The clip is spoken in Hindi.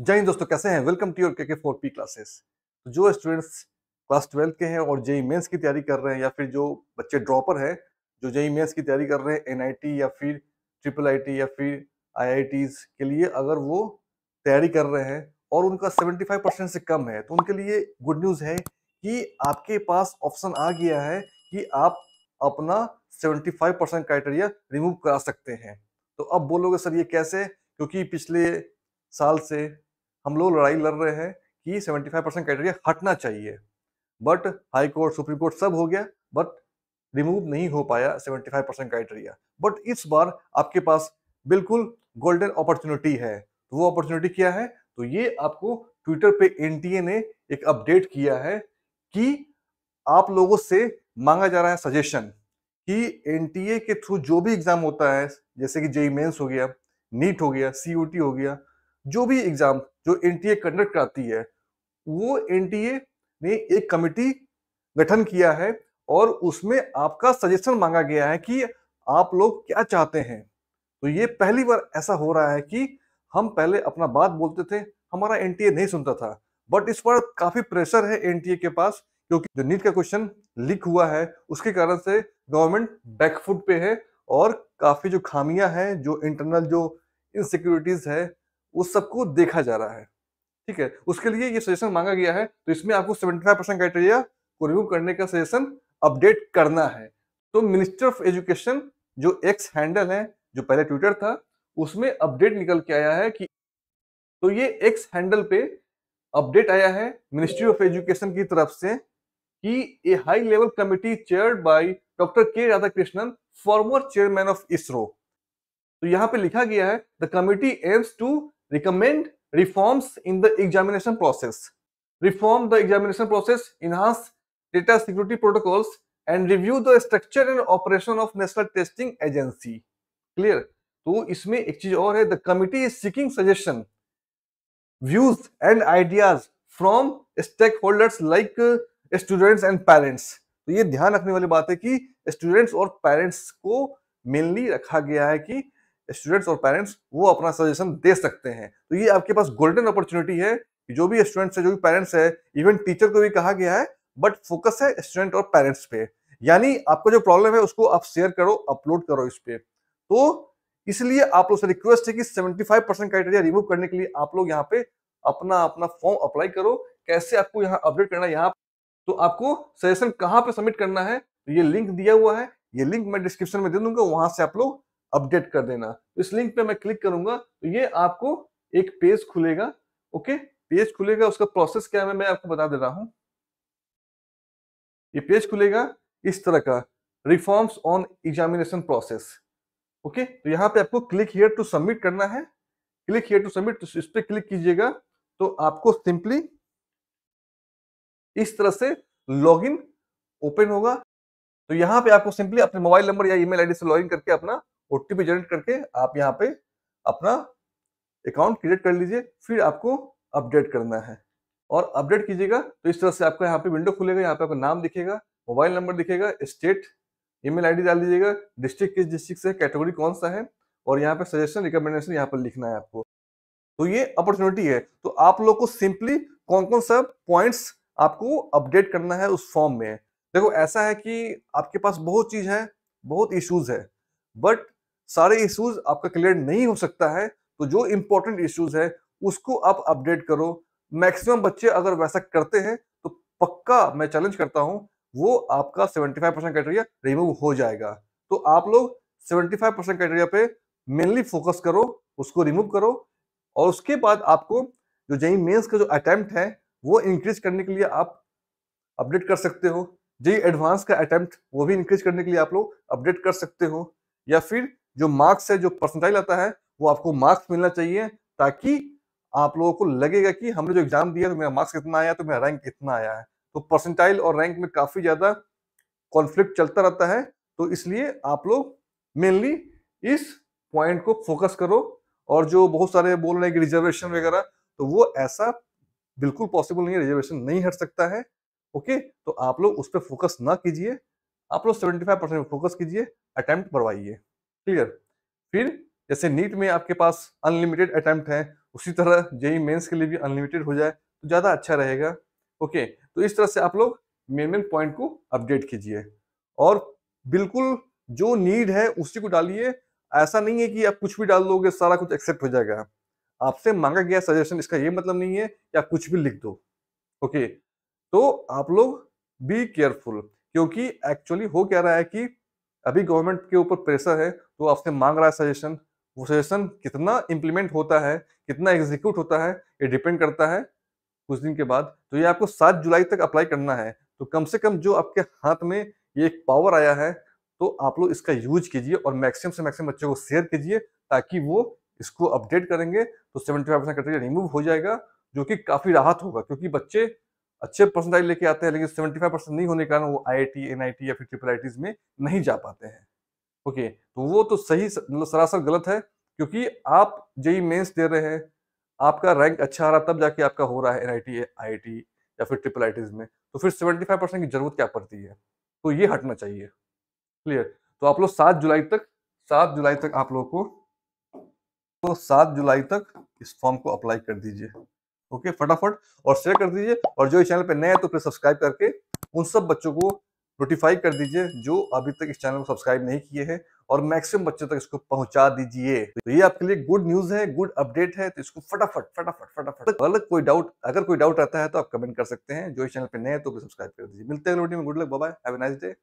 जय हिंद दोस्तों कैसे हैं welcome to your K four P classes जो स्टूडेंट्स क्लास ट्वेल्थ के हैं और जेई मेंस की तैयारी कर रहे हैं या फिर जो बच्चे ड्रॉपर हैं जो जेई मेंस की तैयारी कर रहे हैं एनआईटी या फिर ट्रिपल आईटी या फिर आई के लिए अगर वो तैयारी कर रहे हैं और उनका सेवेंटी परसेंट से कम है तो उनके लिए गुड न्यूज़ है कि आपके पास ऑप्शन आ गया है कि आप अपना 75 परसेंट क्राइटेरिया रिमूव करा सकते हैं तो अब बोलोगे सर ये कैसे क्योंकि पिछले साल से हम लोग लड़ाई लड़ रहे हैं कि 75 परसेंट क्राइटेरिया हटना चाहिए but high court supreme court सब हो गया बट रिमूव नहीं हो पाया 75 परसेंट क्राइटेरिया बट इस बार आपके पास बिल्कुल गोल्डन अपॉर्चुनिटी है तो वो अपॉर्चुनिटी क्या है तो ये आपको ट्विटर पे एन ने एक अपडेट किया है कि आप लोगों से मांगा जा रहा है सजेशन कि एन के थ्रू जो भी एग्जाम होता है जैसे कि जेई मेन्स हो गया नीट हो गया सीयूटी हो गया जो भी एग्जाम जो एनटीए कंडक्ट कराती है वो एनटीए ने एक कमेटी गठन किया है और उसमें आपका सजेशन मांगा गया है कि आप लोग क्या चाहते हैं तो ये पहली बार ऐसा हो रहा है कि हम पहले अपना बात बोलते थे हमारा एनटीए नहीं सुनता था बट इस पर काफी प्रेशर है एनटीए के पास क्योंकि जो नीट का क्वेश्चन लीक हुआ है उसके कारण से गवर्नमेंट बैकफुट पे है और काफी जो खामियां हैं जो इंटरनल जो इनसिक्योरिटीज है उस सबको देखा जा रहा है ठीक है उसके लिए ये सजेशन मांगा गया है तो इसमें आपको सेवेंटी फाइव परसेंट क्राइटेरिया को रिमूव करने का सजेशन अपडेट करना है तो मिनिस्टर ऑफ एजुकेशन जो एक्स हैंडल है जो पहले ट्विटर था उसमें अपडेट निकल के आया है कि तो ये एक्स हैंडल पे अपडेट आया है मिनिस्ट्री ऑफ एजुकेशन की तरफ से कि a high level committee chaired by doctor K Radhakrishnan former chairman of ISRO तो यहां पे लिखा गया है the committee aims to recommend reforms in the examination process, reform the examination process, enhance data security protocols, and review the structure and operation of National Testing Agency. Clear? तो इसमें एक चीज और है the committee is seeking suggestion views and ideas from stakeholders like students and parents तो ये ध्यान रखने वाली बात है कि स्टूडेंट्स और पेरेंट्स को मेनली रखा गया है कि स्टूडेंट्स और पेरेंट्स वो अपना सजेशन दे सकते हैं तो ये आपके पास गोल्डन अपॉर्चुनिटी है कि जो भी स्टूडेंट्स है जो भी पेरेंट्स है इवन टीचर को भी कहा गया है बट फोकस है स्टूडेंट और पेरेंट्स पे यानी आपका जो प्रॉब्लम है उसको आप शेयर करो अपलोड करो इस पे तो इसलिए आप लोग से रिक्वेस्ट है कि 75 परसेंट क्राइटेरिया रिमूव करने के लिए आप लोग यहाँ पे अपना अपना फॉर्म अप्लाई करो कैसे आपको यहाँ अपडेट करना है यहाँ तो आपको सजेशन कहाँ पे सबमिट करना है तो ये लिंक दिया हुआ है ये लिंक मैं डिस्क्रिप्शन में दे दूंगा वहां से आप लोग अपडेट कर देना तो इस लिंक पे मैं क्लिक करूंगा तो ये आपको एक पेज खुलेगा ओके पेज खुलेगा उसका प्रोसेस क्या है मैं आपको बता दे रहा हूं ये पेज खुलेगा इस तरह का reforms on examination process okay तो यहाँ पे आपको क्लिक हेयर टू सबमिट करना है क्लिक हेयर टू सबमिट इस पर क्लिक कीजिएगा तो आपको सिंपली इस तरह से लॉगिन ओपन होगा तो यहाँ पे आपको सिंपली अपने मोबाइल नंबर या ईमेल आईडी से लॉगिन करके अपना ओटीपी जनरेट करके आप यहाँ पे अपना अकाउंट क्रिएट कर लीजिए फिर आपको अपडेट करना है और अपडेट कीजिएगा तो इस तरह से आपका यहाँ पे विंडो खुलेगा यहाँ पे आपका नाम दिखेगा मोबाइल नंबर दिखेगा स्टेट ईमेल आईडी डाल दीजिएगा डिस्ट्रिक्ट किस डिस्ट्रिक्ट से कैटेगरी कौन सा है और यहाँ पे सजेशन रिकमेंडेशन यहाँ पर लिखना है आपको तो ये अपॉर्चुनिटी है तो आप लोग को सिंपली कौन कौन सा पॉइंट्स आपको अपडेट करना है उस फॉर्म में देखो ऐसा है कि आपके पास बहुत चीज है बहुत इशूज है बट सारे इश्यूज आपका क्लियर नहीं हो सकता है तो जो इंपॉर्टेंट इश्यूज है उसको आप अपडेट करो मैक्सिमम बच्चे अगर वैसा करते हैं तो पक्का मैं चैलेंज करता हूं वो आपका 75 परसेंट क्राइटेरिया रिमूव हो जाएगा तो आप लोग 75 परसेंट क्राइटेरिया पे मेनली फोकस करो उसको रिमूव करो और उसके बाद आपको जो जई मेंस का जो अटैम्प्ट है वो इंक्रीज करने के लिए आप अपडेट कर सकते हो जई एडवांस का अटैम्प्ट वो भी इंक्रीज करने के लिए आप लोग अपडेट कर सकते हो या फिर जो मार्क्स है जो परसेंटाइल आता है वो आपको मार्क्स मिलना चाहिए ताकि आप लोगों को लगेगा कि हमने जो एग्जाम दिया तो मेरा मार्क्स कितना आया तो मेरा रैंक कितना आया है तो परसेंटाइल और रैंक में काफ़ी ज़्यादा कॉन्फ्लिक्ट चलता रहता है तो इसलिए आप लोग मेनली इस पॉइंट को फोकस करो और जो बहुत सारे बोल रहे हैं कि रिजर्वेशन वगैरह तो वो ऐसा बिल्कुल पॉसिबल नहीं है रिजर्वेशन नहीं हट सकता है ओके तो आप लोग उस पर फोकस ना कीजिए आप लोग सेवेंटी फाइव परसेंट फोकस कीजिए अटेम्प्ट करवाइए क्लियर फिर जैसे नीट में आपके पास अनलिमिटेड अटैम्प्ट है उसी तरह जेई मेंस के लिए भी अनलिमिटेड हो जाए तो ज़्यादा अच्छा रहेगा ओके तो इस तरह से आप लोग मेन मेन पॉइंट को अपडेट कीजिए और बिल्कुल जो नीड है उसी को डालिए ऐसा नहीं है कि आप कुछ भी डाल दोगे सारा कुछ एक्सेप्ट हो जाएगा आपसे मांगा गया सजेशन इसका ये मतलब नहीं है कि आप कुछ भी लिख दो ओके तो आप लोग बी केयरफुल क्योंकि एक्चुअली हो क्या रहा है कि अभी गवर्नमेंट के ऊपर प्रेशर है तो आपसे मांग रहा है सजेशन वो सजेशन कितना इम्प्लीमेंट होता है कितना एग्जीक्यूट होता है ये डिपेंड करता है कुछ दिन के बाद तो ये आपको सात जुलाई तक अप्लाई करना है तो कम से कम जो आपके हाथ में ये एक पावर आया है तो आप लोग इसका यूज कीजिए और मैक्सिमम से मैक्सिमम बच्चों को शेयर कीजिए ताकि वो इसको अपडेट करेंगे तो seventy five percent criteria remove हो जाएगा जो कि काफ़ी राहत होगा क्योंकि बच्चे अच्छे परसेंटाइज लेके आते हैं लेकिन सेवेंटी फाइव परसेंट नहीं होने के कारण वो आई आई टी या फिर ट्रिपल आई में नहीं जा पाते हैं ओके तो वो तो सही मतलब सरासर गलत है क्योंकि आप जेई मेन्स दे रहे हैं आपका रैंक अच्छा आ रहा तब जाके आपका हो रहा है एनआईटी टी या फिर ट्रिपल आई में तो फिर सेवेंटी फाइव परसेंट की जरूरत क्या पड़ती है तो ये हटना चाहिए क्लियर तो आप लोग सात जुलाई तक सात जुलाई तक आप लोग को तो सात जुलाई तक इस फॉर्म को अप्लाई कर दीजिए ओके फटाफट और शेयर कर दीजिए और जो इस चैनल पर नए हैं तो फिर सब्सक्राइब करके उन सब बच्चों को नोटिफाई कर दीजिए जो अभी तक इस चैनल को सब्सक्राइब नहीं किए हैं और मैक्सिमम बच्चों तक इसको पहुंचा दीजिए तो ये आपके लिए गुड न्यूज है गुड अपडेट है तो इसको फटाफट फटाफट फटाफट तो अलग कोई डाउट अगर कोई डाउट रहता है तो आप कमेंट कर सकते हैं जो इस चैनल पर नए हैं तो सब्सक्राइब कर दीजिए मिलते हैं में good luck bye have nice day